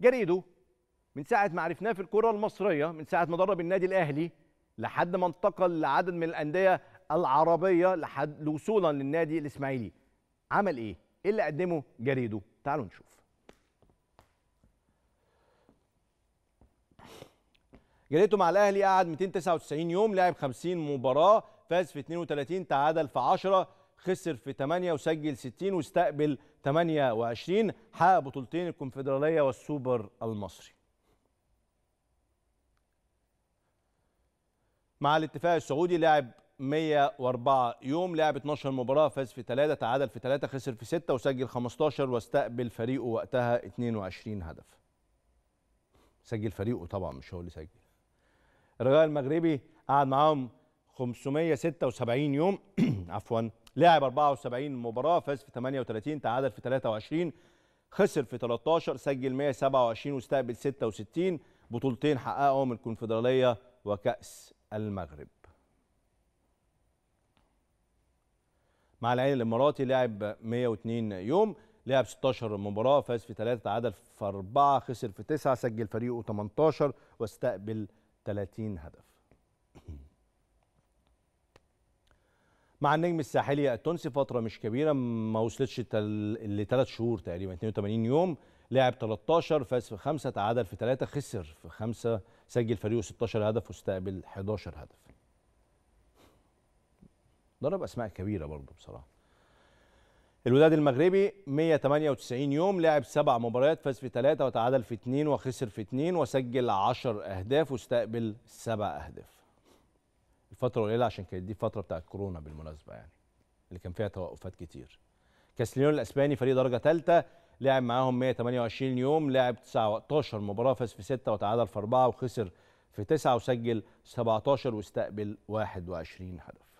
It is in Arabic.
جريده من ساعه ما عرفناه في الكره المصريه من ساعه ما درب النادي الاهلي لحد ما انتقل لعدد من الانديه العربيه لحد وصولا للنادي الاسماعيلي عمل ايه ايه اللي قدمه جريده؟ تعالوا نشوف جريته مع الاهلي قعد 299 يوم لعب 50 مباراه فاز في 32 تعادل في 10 خسر في 8 وسجل 60 واستقبل 28 حقق بطولتين الكونفدراليه والسوبر المصري مع الاتفاق السعودي لعب 104 يوم لعب 12 مباراه فاز في 3 تعادل في 3 خسر في 6 وسجل 15 واستقبل فريقه وقتها 22 هدف سجل فريقه طبعا مش هو اللي سجل الرجاء المغربي قعد معاهم 576 يوم عفوا لعب 74 مباراه فاز في 38 تعادل في 23 خسر في 13 سجل 127 واستقبل 66 بطولتين حققهم الكونفدراليه وكاس المغرب مع العين الاماراتي لعب 102 يوم لعب 16 مباراه فاز في 3 تعادل في 4 خسر في 9 سجل فريقه 18 واستقبل 30 هدف مع النجم الساحلي التونسي فتره مش كبيره ما وصلتش لثلاث شهور تقريبا 82 يوم لعب 13 فاز في خمسه تعادل في ثلاثه خسر في خمسه سجل فريقه 16 هدف واستقبل 11 هدف. ضرب اسماء كبيره برضه بصراحه. الوداد المغربي 198 يوم لعب سبع مباريات فاز في ثلاثه وتعادل في اثنين وخسر في اثنين وسجل 10 اهداف واستقبل سبع اهداف. الفتره القليله عشان كانت دي الفتره بتاعت كورونا بالمناسبه يعني اللي كان فيها توقفات كتير ليون الاسباني فريق درجه ثالثه لعب معاهم 128 يوم لعب 19 مباراه فاز في 6 وتعادل في 4 وخسر في 9 وسجل 17 واستقبل 21 هدف